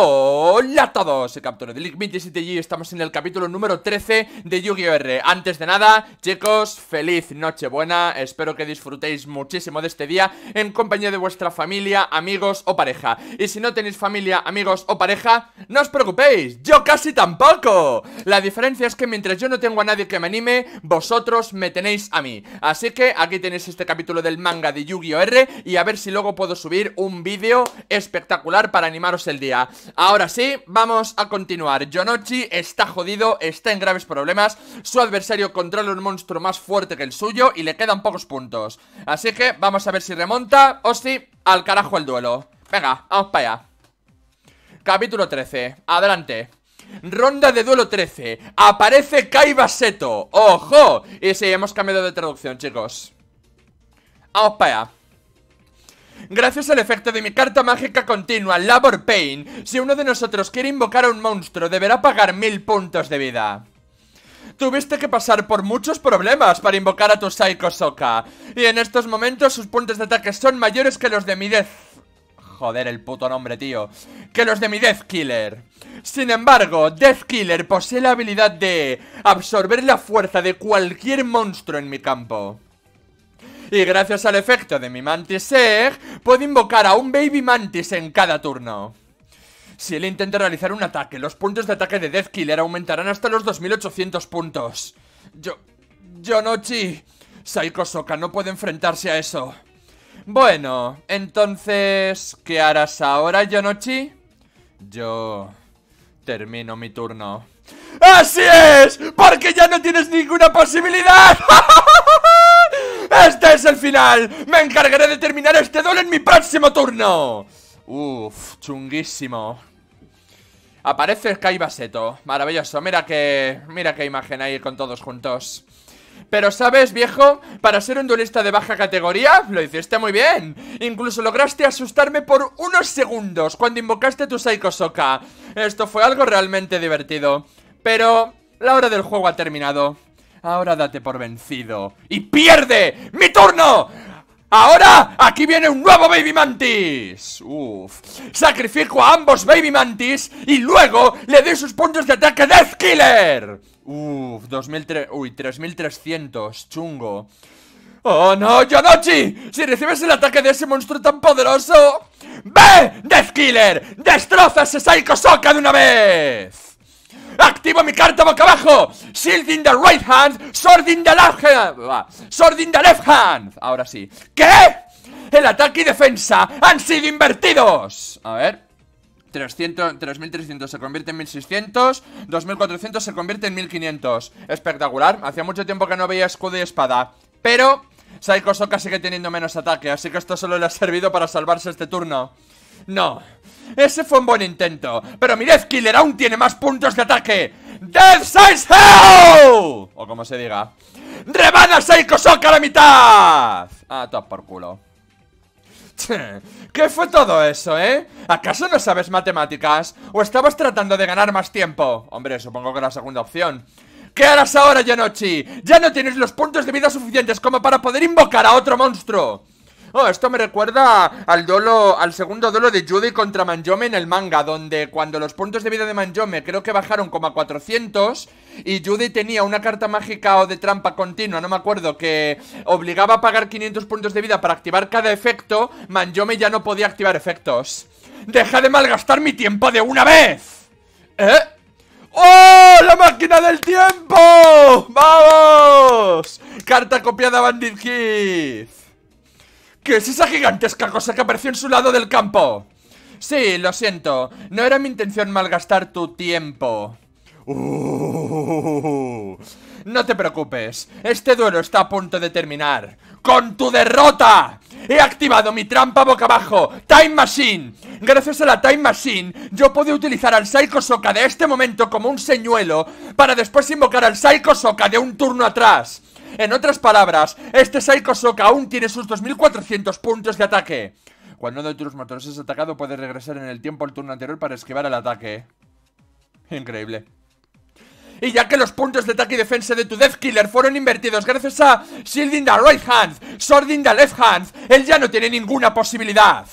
Oh. Hola a todos, soy Capture de League 27 y estamos en el capítulo número 13 de Yu-Gi-Oh! R Antes de nada, chicos, feliz Nochebuena Espero que disfrutéis muchísimo de este día en compañía de vuestra familia, amigos o pareja Y si no tenéis familia, amigos o pareja, no os preocupéis, yo casi tampoco La diferencia es que mientras yo no tengo a nadie que me anime, vosotros me tenéis a mí Así que aquí tenéis este capítulo del manga de Yu-Gi-Oh! R Y a ver si luego puedo subir un vídeo espectacular para animaros el día Ahora Así vamos a continuar Yonochi está jodido, está en graves problemas Su adversario controla un monstruo más fuerte que el suyo Y le quedan pocos puntos Así que vamos a ver si remonta o si al carajo el duelo Venga, vamos para allá Capítulo 13, adelante Ronda de duelo 13 Aparece Kai Baseto ¡Ojo! Y sí, hemos cambiado de traducción, chicos Vamos para allá Gracias al efecto de mi carta mágica continua, Labor Pain, si uno de nosotros quiere invocar a un monstruo, deberá pagar mil puntos de vida. Tuviste que pasar por muchos problemas para invocar a tu Psycho Soka. Y en estos momentos sus puntos de ataque son mayores que los de mi Death... Joder, el puto nombre, tío. Que los de mi Death Killer. Sin embargo, Death Killer posee la habilidad de absorber la fuerza de cualquier monstruo en mi campo y gracias al efecto de mi Mantis Egg, puedo invocar a un Baby Mantis en cada turno. Si él intenta realizar un ataque, los puntos de ataque de Death Killer aumentarán hasta los 2800 puntos. Yo... Yonochi... Saikosoka no puede enfrentarse a eso. Bueno, entonces... ¿Qué harás ahora, Yonochi? Yo... Termino mi turno. ¡Así es! ¡Porque ya no tienes ninguna posibilidad! ¡Este es el final! ¡Me encargaré de terminar este duelo en mi próximo turno! Uf, chunguísimo Aparece Sky Baseto Maravilloso, mira que... Mira qué imagen ahí con todos juntos pero sabes, viejo, para ser un duelista de baja categoría, lo hiciste muy bien. Incluso lograste asustarme por unos segundos cuando invocaste tu Saikosoka. Esto fue algo realmente divertido. Pero la hora del juego ha terminado. Ahora date por vencido y pierde mi turno. Ahora, aquí viene un nuevo Baby Mantis Uf. Sacrifico a ambos Baby Mantis Y luego le doy sus puntos de ataque Death Killer Uf, 2003, uy, 3300 Chungo ¡Oh no, Yonochi! Si recibes el ataque de ese monstruo tan poderoso ¡Ve, Death Killer! ¡Destroza ese Psycho Soka de una vez! Activo mi carta boca abajo. Shield in the right hand. Sword in the left hand. the left hand. Ahora sí. ¿Qué? El ataque y defensa han sido invertidos. A ver. 3.300 se convierte en 1.600 2.400 se convierte en 1.500 Espectacular, hacía mucho tiempo que no veía escudo y espada Pero Saikosoka Soka sigue teniendo menos ataque Así que esto solo le ha servido para salvarse este turno No ese fue un buen intento. Pero mire, Killer aún tiene más puntos de ataque. ¡Death Size Hell! O como se diga. ¡Rebana Seiko Soka a la mitad! Ah, top por culo. ¿Qué fue todo eso, eh? ¿Acaso no sabes matemáticas? ¿O estabas tratando de ganar más tiempo? Hombre, supongo que la segunda opción. ¿Qué harás ahora, Yanochi? Ya no tienes los puntos de vida suficientes como para poder invocar a otro monstruo. Oh, esto me recuerda al dolo, al segundo dolo de Judy contra Manjome en el manga, donde cuando los puntos de vida de Manjome creo que bajaron como a 400 y Judy tenía una carta mágica o de trampa continua, no me acuerdo, que obligaba a pagar 500 puntos de vida para activar cada efecto, Manjome ya no podía activar efectos. ¡Deja de malgastar mi tiempo de una vez! ¿Eh? ¡Oh! ¡La máquina del tiempo! ¡Vamos! Carta copiada Bandit Heath ¿Qué es esa gigantesca cosa que apareció en su lado del campo? Sí, lo siento. No era mi intención malgastar tu tiempo. Uh. no te preocupes. Este duelo está a punto de terminar. ¡Con tu derrota! He activado mi trampa boca abajo. ¡Time Machine! Gracias a la Time Machine, yo pude utilizar al Psycho de este momento como un señuelo para después invocar al Psycho de un turno atrás. En otras palabras, este Psycho que aún tiene sus 2400 puntos de ataque. Cuando uno de tus motores es atacado, puede regresar en el tiempo al turno anterior para esquivar el ataque. Increíble. Y ya que los puntos de ataque y defensa de tu Death Killer fueron invertidos gracias a Shielding the Right Hand, Sword the Left Hand, él ya no tiene ninguna posibilidad.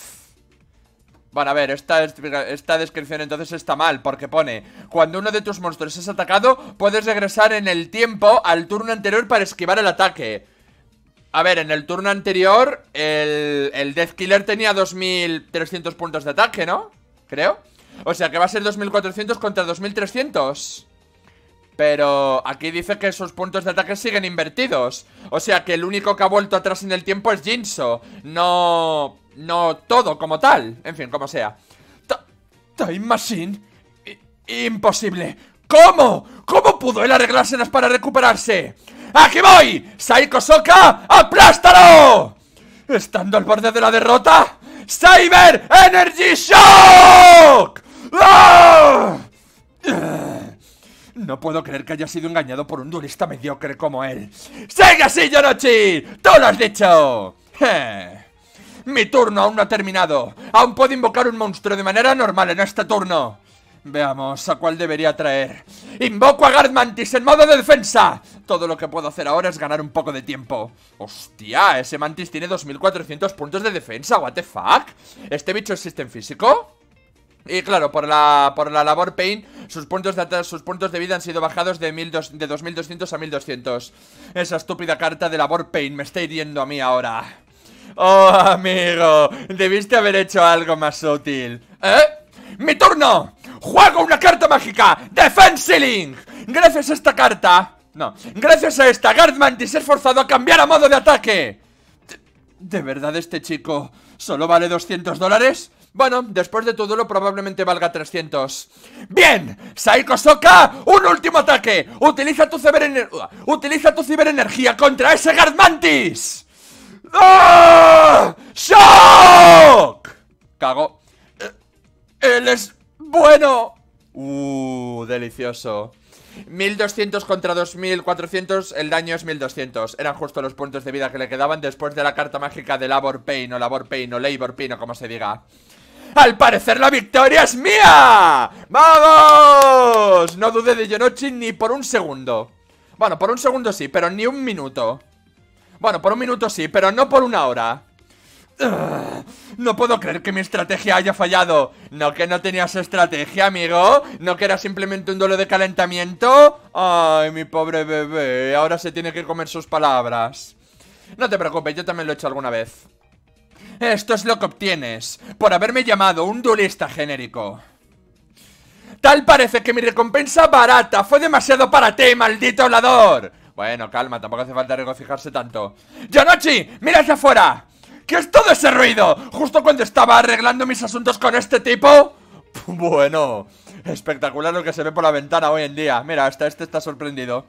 Bueno, a ver, esta, esta descripción entonces está mal, porque pone Cuando uno de tus monstruos es atacado, puedes regresar en el tiempo al turno anterior para esquivar el ataque A ver, en el turno anterior, el, Death Killer tenía 2300 puntos de ataque, ¿no? Creo O sea que va a ser 2400 contra 2300 pero aquí dice que esos puntos de ataque siguen invertidos. O sea que el único que ha vuelto atrás en el tiempo es Jinso. No... No todo como tal. En fin, como sea. Time Machine. imposible. ¿Cómo? ¿Cómo pudo él arreglárselas para recuperarse? ¡Aquí voy! ¡Saiko Soka! ¡Aplástalo! Estando al borde de la derrota, Cyber Energy Shock. ¡Ah! No puedo creer que haya sido engañado por un duelista mediocre como él. ¡Sigue así, yorochi ¡Tú lo has dicho! Mi turno aún no ha terminado. Aún puedo invocar un monstruo de manera normal en este turno. Veamos a cuál debería traer. ¡Invoco a Mantis en modo de defensa! Todo lo que puedo hacer ahora es ganar un poco de tiempo. ¡Hostia! Ese Mantis tiene 2400 puntos de defensa. ¿What the fuck? ¿Este bicho existe en físico? Y claro, por la, por la labor Pain, sus puntos, de, sus puntos de vida han sido bajados de, de 2200 a 1200. Esa estúpida carta de labor Pain me está hiriendo a mí ahora. Oh, amigo, debiste haber hecho algo más útil. ¿Eh? ¡Mi turno! ¡Juego una carta mágica! ¡Defensiling! Gracias a esta carta... No, gracias a esta, Gardmantis es forzado a cambiar a modo de ataque. ¿De verdad este chico solo vale 200 dólares? Bueno, después de todo lo probablemente valga 300 ¡Bien! ¡Saiko Soka! ¡Un último ataque! ¡Utiliza tu, ¡Utiliza tu ciberenergía contra ese Gardmantis! ¡Ah! ¡Shock! Cago. Él es bueno. Uh, delicioso. 1200 contra 2400, el daño es 1200. Eran justo los puntos de vida que le quedaban después de la carta mágica de Labor Pain o Labor Pain o Labor Pain o como se diga. ¡Al parecer la victoria es mía! ¡Vamos! No dude de Yonochi ni por un segundo. Bueno, por un segundo sí, pero ni un minuto. Bueno, por un minuto sí, pero no por una hora. no puedo creer que mi estrategia haya fallado. No que no tenías estrategia, amigo. No que era simplemente un duelo de calentamiento. Ay, mi pobre bebé. Ahora se tiene que comer sus palabras. No te preocupes, yo también lo he hecho alguna vez. Esto es lo que obtienes por haberme llamado un duelista genérico. Tal parece que mi recompensa barata fue demasiado para ti, maldito olador bueno, calma, tampoco hace falta regocijarse tanto ¡Yanochi! ¡Mira hacia afuera! ¿Qué es todo ese ruido? ¿Justo cuando estaba arreglando mis asuntos con este tipo? Bueno, espectacular lo que se ve por la ventana hoy en día Mira, hasta este está sorprendido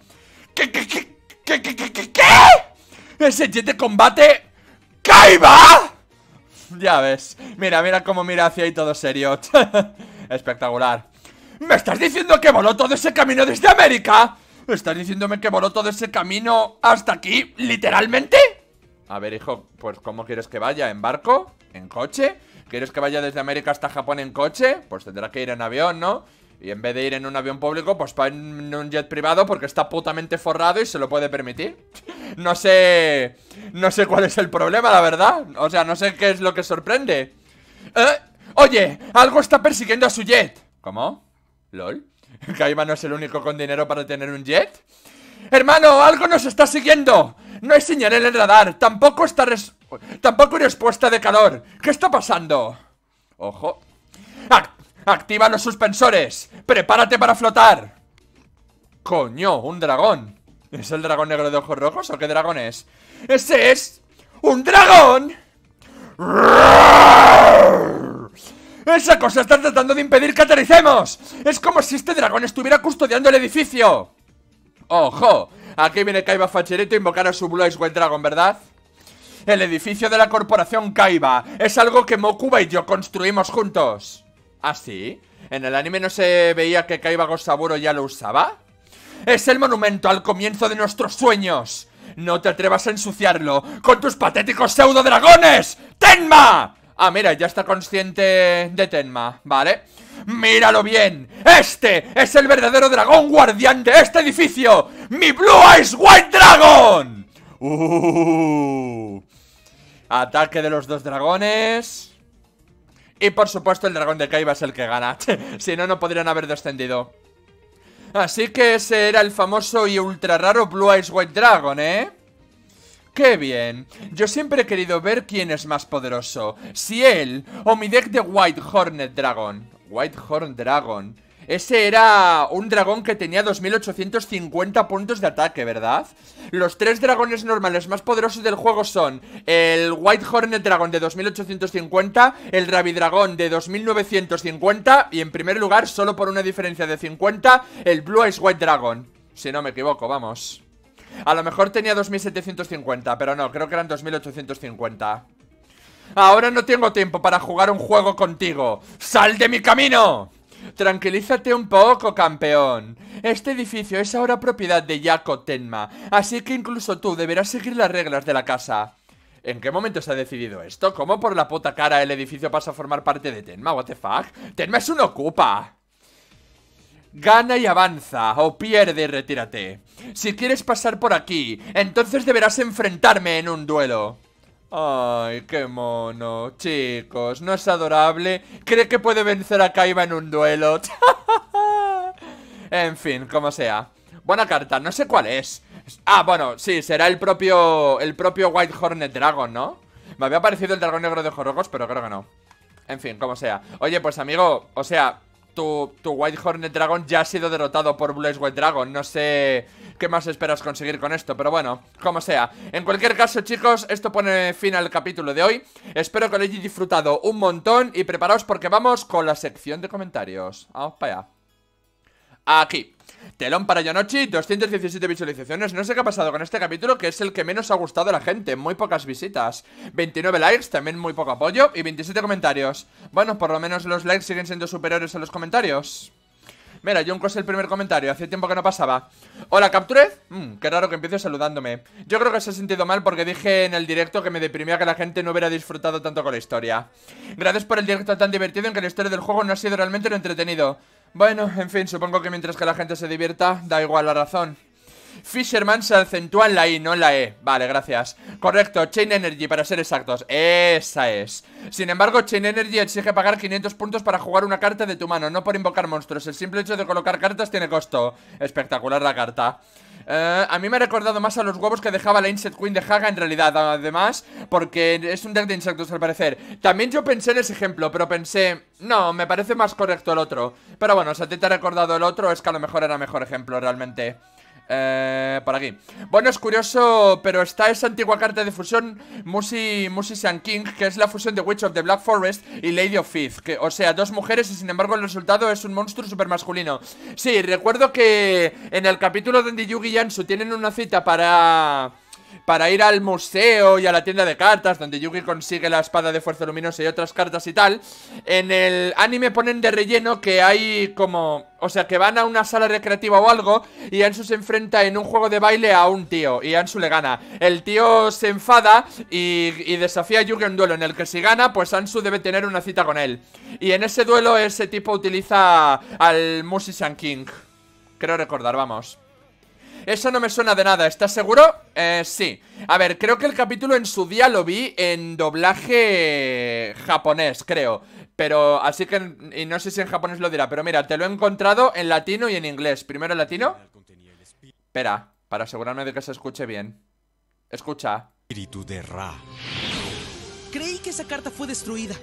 ¿Qué, qué, qué, qué, qué, qué, qué, qué? ¿Ese jet de combate? ¡Kaiba! Ya ves, mira, mira cómo mira hacia ahí todo serio Espectacular ¿Me estás diciendo que voló todo ese camino desde América? ¿Estás diciéndome que voló todo ese camino hasta aquí, literalmente? A ver, hijo, pues ¿cómo quieres que vaya? ¿En barco? ¿En coche? ¿Quieres que vaya desde América hasta Japón en coche? Pues tendrá que ir en avión, ¿no? Y en vez de ir en un avión público, pues va en un jet privado porque está putamente forrado y se lo puede permitir. no sé... No sé cuál es el problema, la verdad. O sea, no sé qué es lo que sorprende. ¿Eh? Oye, algo está persiguiendo a su jet. ¿Cómo? ¿Lol? Caimán no es el único con dinero para tener un jet. Hermano, algo nos está siguiendo. No hay señal en el radar. Tampoco está res... Tampoco hay respuesta de calor. ¿Qué está pasando? Ojo. activa los suspensores. Prepárate para flotar. Coño, un dragón. ¿Es el dragón negro de ojos rojos o qué dragón es? Ese es... ¡Un dragón! ¡Esa cosa está tratando de impedir que aterricemos! ¡Es como si este dragón estuviera custodiando el edificio! ¡Ojo! Aquí viene Kaiba Facherito a invocar a su Blue Eyes White Dragon, ¿verdad? El edificio de la corporación Kaiba es algo que Mokuba y yo construimos juntos. ¿Ah, sí? ¿En el anime no se veía que Kaiba Gosaburo ya lo usaba? Es el monumento al comienzo de nuestros sueños. No te atrevas a ensuciarlo con tus patéticos pseudo dragones. ¡Tenma! Ah, mira, ya está consciente de Tenma, vale ¡Míralo bien! ¡Este es el verdadero dragón guardián de este edificio! ¡Mi Blue Eyes White Dragon! Uh. Ataque de los dos dragones Y por supuesto el dragón de Kaiba es el que gana Si no, no podrían haber descendido Así que ese era el famoso y ultra raro Blue Eyes White Dragon, ¿eh? ¡Qué bien! Yo siempre he querido ver quién es más poderoso, si él o mi deck de White Hornet Dragon. White Horned Dragon. Ese era un dragón que tenía 2850 puntos de ataque, ¿verdad? Los tres dragones normales más poderosos del juego son el White Hornet Dragon de 2850, el Rabidragón de 2950 y en primer lugar, solo por una diferencia de 50, el Blue Ice White Dragon. Si no me equivoco, vamos. A lo mejor tenía 2750, pero no, creo que eran 2850. Ahora no tengo tiempo para jugar un juego contigo. ¡Sal de mi camino! Tranquilízate un poco, campeón. Este edificio es ahora propiedad de Yako Tenma, así que incluso tú deberás seguir las reglas de la casa. ¿En qué momento se ha decidido esto? ¿Cómo por la puta cara el edificio pasa a formar parte de Tenma? ¿What the fuck? ¡Tenma es un ocupa! Gana y avanza, o pierde y retírate. Si quieres pasar por aquí, entonces deberás enfrentarme en un duelo. Ay, qué mono, chicos, ¿no es adorable? ¿Cree que puede vencer a Kaiba en un duelo? en fin, como sea. Buena carta, no sé cuál es. Ah, bueno, sí, será el propio, el propio White Hornet Dragon, ¿no? Me había parecido el dragón negro de Jorogos, pero creo que no. En fin, como sea. Oye, pues amigo, o sea, tu, tu White Dragon ya ha sido derrotado por Blaze White Dragon. No sé qué más esperas conseguir con esto, pero bueno, como sea. En cualquier caso, chicos, esto pone fin al capítulo de hoy. Espero que lo hayáis disfrutado un montón y preparaos porque vamos con la sección de comentarios. Vamos para allá. Aquí. Telón para Yonochi, 217 visualizaciones. No sé qué ha pasado con este capítulo, que es el que menos ha gustado a la gente. Muy pocas visitas. 29 likes, también muy poco apoyo. Y 27 comentarios. Bueno, por lo menos los likes siguen siendo superiores a los comentarios. Mira, Junko es el primer comentario, hace tiempo que no pasaba Hola, Capturez mm, Qué raro que empiece saludándome Yo creo que se ha sentido mal porque dije en el directo que me deprimía que la gente no hubiera disfrutado tanto con la historia Gracias por el directo tan divertido en que la historia del juego no ha sido realmente lo entretenido bueno, en fin, supongo que mientras que la gente se divierta, da igual la razón. Fisherman se acentúa en la I, no en la E Vale, gracias Correcto, Chain Energy para ser exactos Esa es Sin embargo, Chain Energy exige pagar 500 puntos para jugar una carta de tu mano No por invocar monstruos El simple hecho de colocar cartas tiene costo Espectacular la carta eh, a mí me ha recordado más a los huevos que dejaba la Insect Queen de Haga en realidad, además, porque es un deck de insectos al parecer. También yo pensé en ese ejemplo, pero pensé, no, me parece más correcto el otro. Pero bueno, si a ti te ha recordado el otro, es que a lo mejor era mejor ejemplo realmente. Eh, por aquí Bueno, es curioso, pero está esa antigua carta de fusión Musi, Musi San King Que es la fusión de Witch of the Black Forest y Lady of Fifth que, O sea, dos mujeres y sin embargo el resultado es un monstruo super masculino Sí, recuerdo que en el capítulo donde Yugi y yansu tienen una cita para para ir al museo y a la tienda de cartas donde Yugi consigue la espada de fuerza luminosa y otras cartas y tal, en el anime ponen de relleno que hay como... O sea, que van a una sala recreativa o algo y Ansu se enfrenta en un juego de baile a un tío y Ansu le gana. El tío se enfada y, desafía a Yugi en un duelo en el que si gana, pues Ansu debe tener una cita con él. Y en ese duelo ese tipo utiliza al Musician King. Creo recordar, vamos. Eso no me suena de nada, ¿estás seguro? Eh, sí A ver, creo que el capítulo en su día lo vi en doblaje japonés, creo Pero así que, y no sé si en japonés lo dirá Pero mira, te lo he encontrado en latino y en inglés Primero en latino Espera, para asegurarme de que se escuche bien Escucha Espíritu que esa carta fue destruida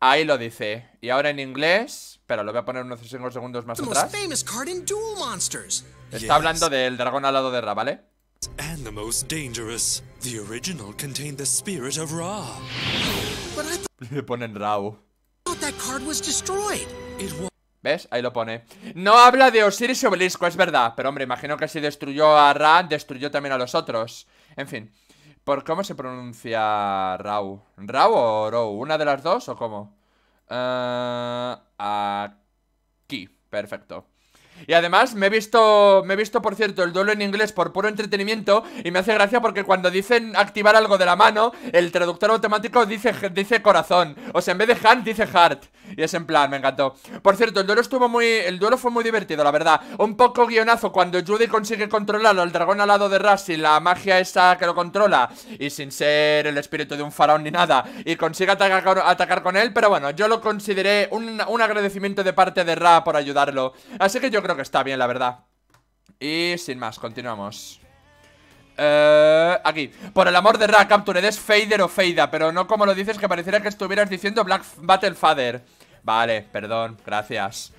Ahí lo dice. Y ahora en inglés. Pero lo voy a poner unos 5 segundos más atrás. Está hablando del dragón al lado de Ra, ¿vale? Le ponen Ra ¿Ves? Ahí lo pone. No habla de Osiris y Obelisco, es verdad. Pero hombre, imagino que si destruyó a Ra, destruyó también a los otros. En fin. ¿Por cómo se pronuncia Ra ¿Rau o Rau? ¿Una de las dos o cómo? Eh, aquí. Perfecto. Y además me he visto, me he visto por cierto, el duelo en inglés por puro entretenimiento y me hace gracia porque cuando dicen activar algo de la mano, el traductor automático dice, dice corazón. O sea, en vez de hand dice heart. Y es en plan, me encantó. Por cierto, el duelo estuvo muy, el duelo fue muy divertido, la verdad. Un poco guionazo cuando Judy consigue controlarlo El dragón al lado de Ra, y la magia esa que lo controla y sin ser el espíritu de un faraón ni nada y consigue atacar, con él, pero bueno, yo lo consideré un, un agradecimiento de parte de Ra por ayudarlo. Así que yo creo que está bien, la verdad Y sin más, continuamos eh, aquí Por el amor de Ra, Capture es Fader o Feida Pero no como lo dices que pareciera que estuvieras diciendo Black Battle Fader Vale, perdón, gracias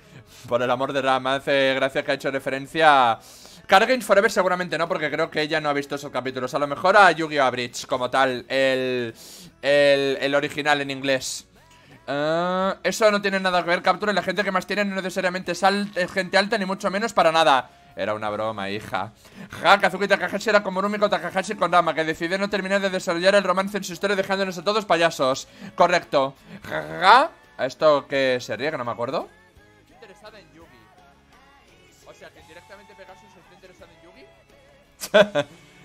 Por el amor de Ra, me hace que ha hecho referencia Cargames Forever seguramente no, porque creo que ella no ha visto esos capítulos. A lo mejor a Yu-Gi-Oh! Bridge, como tal, el, el, el original en inglés. Eh, eso no tiene nada que ver, Captura La gente que más tiene no necesariamente es, eh, gente alta, ni mucho menos para nada. Era una broma, hija. Ja, Kazuki Takahashi era como único Takahashi con Rama, que decidió no terminar de desarrollar el romance en su historia dejándonos a todos payasos. Correcto. Ja, ja, ¿A esto que se ríe? Que no me acuerdo.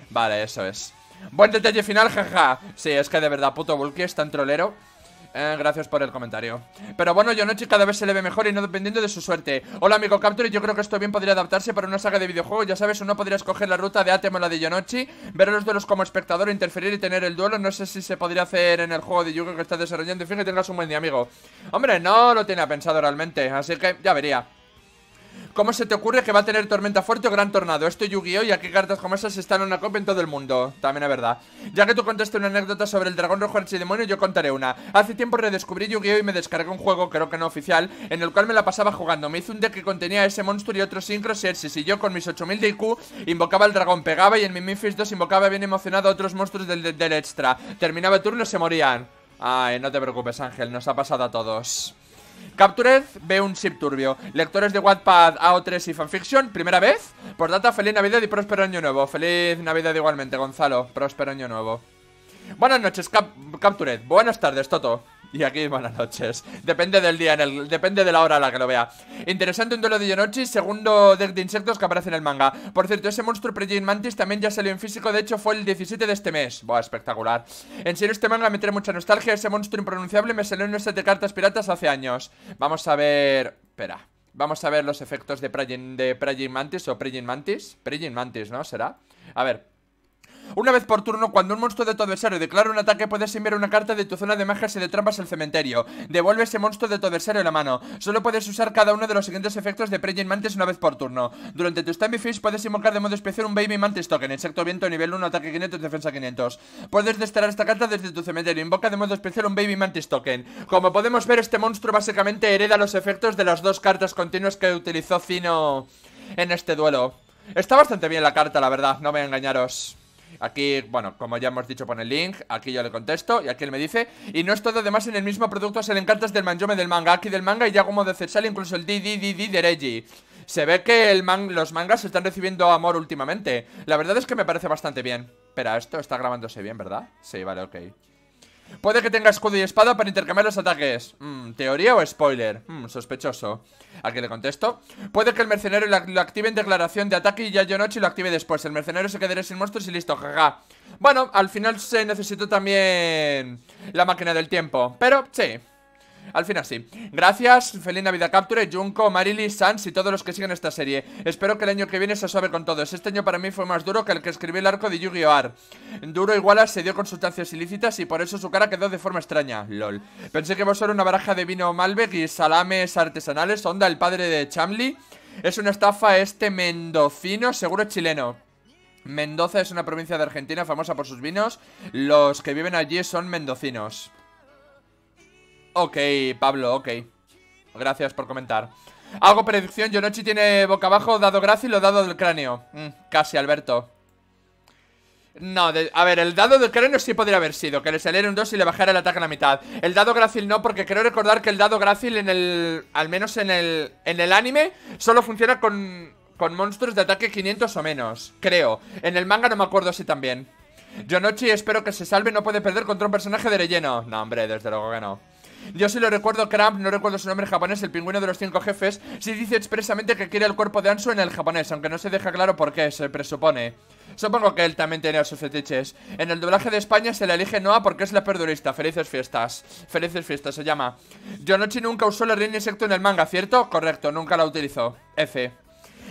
vale, eso es. Buen detalle final, jaja. Sí, es que de verdad, puto Bulky es tan trolero. Eh, gracias por el comentario. Pero bueno, Yonochi cada vez se le ve mejor y no dependiendo de su suerte. Hola, amigo Capture, yo creo que esto bien podría adaptarse para una saga de videojuegos. Ya sabes, uno podría escoger la ruta de Atem o la de Yonochi, ver a los duelos como espectador, interferir y tener el duelo. No sé si se podría hacer en el juego de Yugo que está desarrollando. En fin, que tengas un buen día, amigo. Hombre, no lo tenía pensado realmente, así que ya vería. ¿Cómo se te ocurre que va a tener tormenta fuerte o gran tornado? Esto Yu-Gi-Oh! y aquí cartas como esas están en una copa en todo el mundo. También es verdad. Ya que tú contaste una anécdota sobre el dragón rojo archidemonio, yo contaré una. Hace tiempo redescubrí Yu-Gi-Oh! y me descargué un juego, creo que no oficial, en el cual me la pasaba jugando. Me hizo un deck que contenía ese monstruo y otros sincros y y yo con mis 8000 de IQ invocaba al dragón, pegaba y en mi Memphis 2 invocaba bien emocionado a otros monstruos del, del extra. Terminaba el turno y se morían. Ay, no te preocupes, Ángel, nos ha pasado a todos. Captured ve un Ship Turbio. Lectores de Wattpad, AO3 y fanfiction, primera vez. Por data, feliz Navidad y próspero año nuevo. Feliz Navidad igualmente, Gonzalo. Próspero año nuevo. Buenas noches, Captured. Buenas tardes, Toto. Y aquí buenas noches. Depende del día, en el, depende de la hora a la que lo vea. Interesante un duelo de Yonochi, segundo deck de insectos que aparece en el manga. Por cierto, ese monstruo Pregin Mantis también ya salió en físico, de hecho fue el 17 de este mes. Buah, espectacular. En serio, este manga me trae mucha nostalgia, ese monstruo impronunciable me salió en un set de cartas piratas hace años. Vamos a ver... Espera. Vamos a ver los efectos de Prejin de Mantis o Pregin Mantis. Mantis, ¿no? ¿Será? A ver, una vez por turno, cuando un monstruo de tu adversario declara un ataque, puedes enviar una carta de tu zona de magia y de trampas al cementerio. Devuelve ese monstruo de tu adversario a la mano. Solo puedes usar cada uno de los siguientes efectos de Preying Mantis una vez por turno. Durante tu Stamby Fish puedes invocar de modo especial un Baby Mantis Token, insecto viento nivel 1, ataque 500, defensa 500. Puedes desterrar esta carta desde tu cementerio. Invoca de modo especial un Baby Mantis Token. Como podemos ver, este monstruo básicamente hereda los efectos de las dos cartas continuas que utilizó Cino en este duelo. Está bastante bien la carta, la verdad, no me engañaros. Aquí, bueno, como ya hemos dicho, pone el link. Aquí yo le contesto y aquí él me dice. Y no es todo, además, en el mismo producto se le encanta del manjome del manga. Aquí del manga y ya como de sale incluso el DDDD de Reggie. Se ve que el man los mangas están recibiendo amor últimamente. La verdad es que me parece bastante bien. Espera, esto está grabándose bien, ¿verdad? Sí, vale, ok. Puede que tenga escudo y espada para intercambiar los ataques. Mm, ¿Teoría o spoiler? Mmm, sospechoso. ¿A qué le contesto? Puede que el mercenario lo active en declaración de ataque y ya yo noche lo active después. El mercenario se quedará sin monstruos y listo, jaja. Bueno, al final se necesitó también la máquina del tiempo. Pero sí, al fin así, Gracias, feliz Navidad Capture, Junko, Marily, Sans y todos los que siguen esta serie. Espero que el año que viene se suave con todos. Este año para mí fue más duro que el que escribí el arco de Yu-Gi-Oh! Duro igual se dio con sustancias ilícitas y por eso su cara quedó de forma extraña. LOL. Pensé que vos ser una baraja de vino Malbec y salames artesanales. Onda, el padre de Chamli. Es una estafa este mendocino, seguro chileno. Mendoza es una provincia de Argentina famosa por sus vinos. Los que viven allí son mendocinos. Ok, Pablo, ok. Gracias por comentar. Hago predicción, Yonochi tiene boca abajo, dado grácil o lo dado del cráneo. Mm, casi, Alberto. No, a ver, el dado del cráneo sí podría haber sido Que le saliera un 2 y le bajara el ataque a la mitad El dado grácil no, porque creo recordar que el dado grácil en el... Al menos en el, en el anime Solo funciona con, con monstruos de ataque 500 o menos Creo En el manga no me acuerdo si también Yonochi espero que se salve, no puede perder contra un personaje de relleno No, hombre, desde luego que no yo sí lo recuerdo, Cramp, no recuerdo su nombre japonés, el pingüino de los cinco jefes, sí dice expresamente que quiere el cuerpo de Ansu en el japonés, aunque no se deja claro por qué, se presupone. Supongo que él también tenía sus fetiches. En el doblaje de España se le elige Noah porque es la perdurista. Felices fiestas. Felices fiestas se llama. Yonochi nunca usó el reino insecto en el manga, ¿cierto? Correcto, nunca la utilizó. F.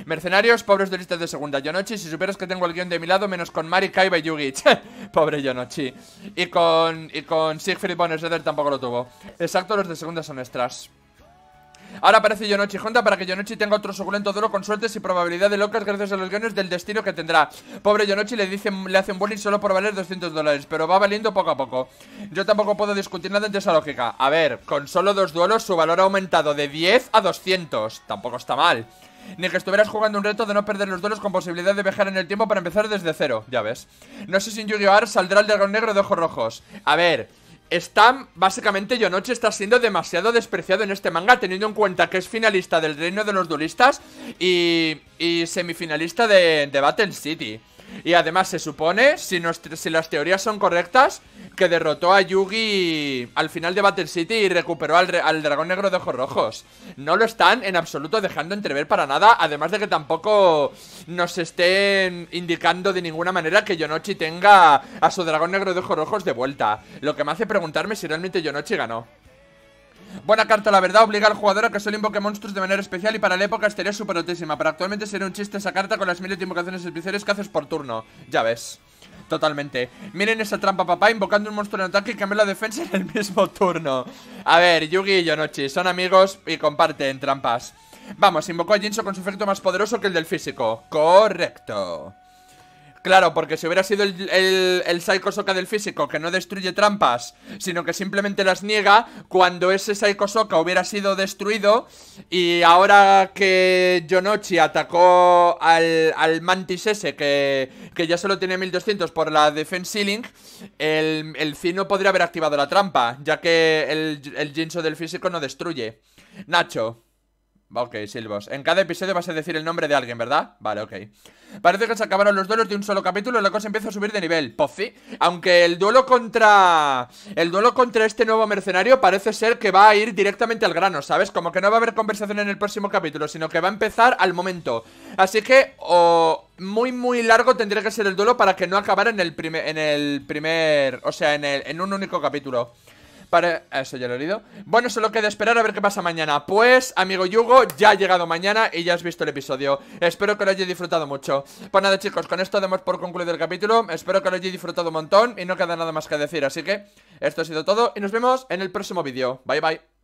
Mercenarios, pobres duelistas de segunda. Yonochi, si supieras que tengo el guión de mi lado, menos con Mari, Kaiba y Yugi Pobre Yonochi. Y con, y con Siegfried von tampoco lo tuvo. Exacto, los de segunda son extras. Ahora aparece Yonochi Honda para que Yonochi tenga otro suculento duro con suertes y probabilidad de locas gracias a los guiones del destino que tendrá. Pobre Yonochi le dicen, le hacen bullying solo por valer 200 dólares, pero va valiendo poco a poco. Yo tampoco puedo discutir nada de esa lógica. A ver, con solo dos duelos su valor ha aumentado de 10 a 200. Tampoco está mal ni que estuvieras jugando un reto de no perder los duelos con posibilidad de viajar en el tiempo para empezar desde cero. Ya ves. No sé si en Yu-Gi-Oh! saldrá el dragón negro de ojos rojos. A ver, Stam, básicamente Yonochi está siendo demasiado despreciado en este manga Teniendo en cuenta que es finalista del Reino de los Duelistas Y, y semifinalista de Battle City y además se supone, si, las teorías son correctas, que derrotó a Yugi al final de Battle City y recuperó al, al, dragón negro de ojos rojos. No lo están en absoluto dejando entrever para nada, además de que tampoco nos estén indicando de ninguna manera que Yonochi tenga a su dragón negro de ojos rojos de vuelta. Lo que me hace preguntarme si realmente Yonochi ganó. Buena carta, la verdad, obliga al jugador a que solo invoque monstruos de manera especial y para la época estaría súper notísima, pero actualmente sería un chiste esa carta con las miles de invocaciones especiales que haces por turno. Ya ves. Totalmente. Miren esa trampa, papá, invocando un monstruo en ataque y cambiando la defensa en el mismo turno. A ver, Yugi y Yonochi son amigos y comparten trampas. Vamos, invocó a Jinso con su efecto más poderoso que el del físico. Correcto. Claro, porque si hubiera sido el, el, Psycho Sokka del físico que no destruye trampas, sino que simplemente las niega, cuando ese Psycho Sokka hubiera sido destruido y ahora que Yonochi atacó al, Mantis ese, que, que, ya solo tiene 1200 por la Defense Ceiling, el, el podría haber activado la trampa, ya que el, el Jinso del físico no destruye. Nacho. Ok, Silvos. En cada episodio vas a decir el nombre de alguien, ¿verdad? Vale, ok. Parece que se acabaron los duelos de un solo capítulo y la cosa empieza a subir de nivel. Pozzi. Pues aunque el duelo contra... El duelo contra este nuevo mercenario parece ser que va a ir directamente al grano, ¿sabes? Como que no va a haber conversación en el próximo capítulo, sino que va a empezar al momento. Así que... muy, muy largo tendría que ser el duelo para que no acabara en el, primer en el primer... O sea, en, el, en un único capítulo. Para... Eso ya lo he leído Bueno, solo queda esperar a ver qué pasa mañana Pues, amigo Yugo, ya ha llegado mañana Y ya has visto el episodio Espero que lo hayáis disfrutado mucho Pues nada chicos, con esto demos por concluido el capítulo Espero que lo hayáis disfrutado un montón Y no queda nada más que decir Así que, esto ha sido todo Y nos vemos en el próximo vídeo Bye bye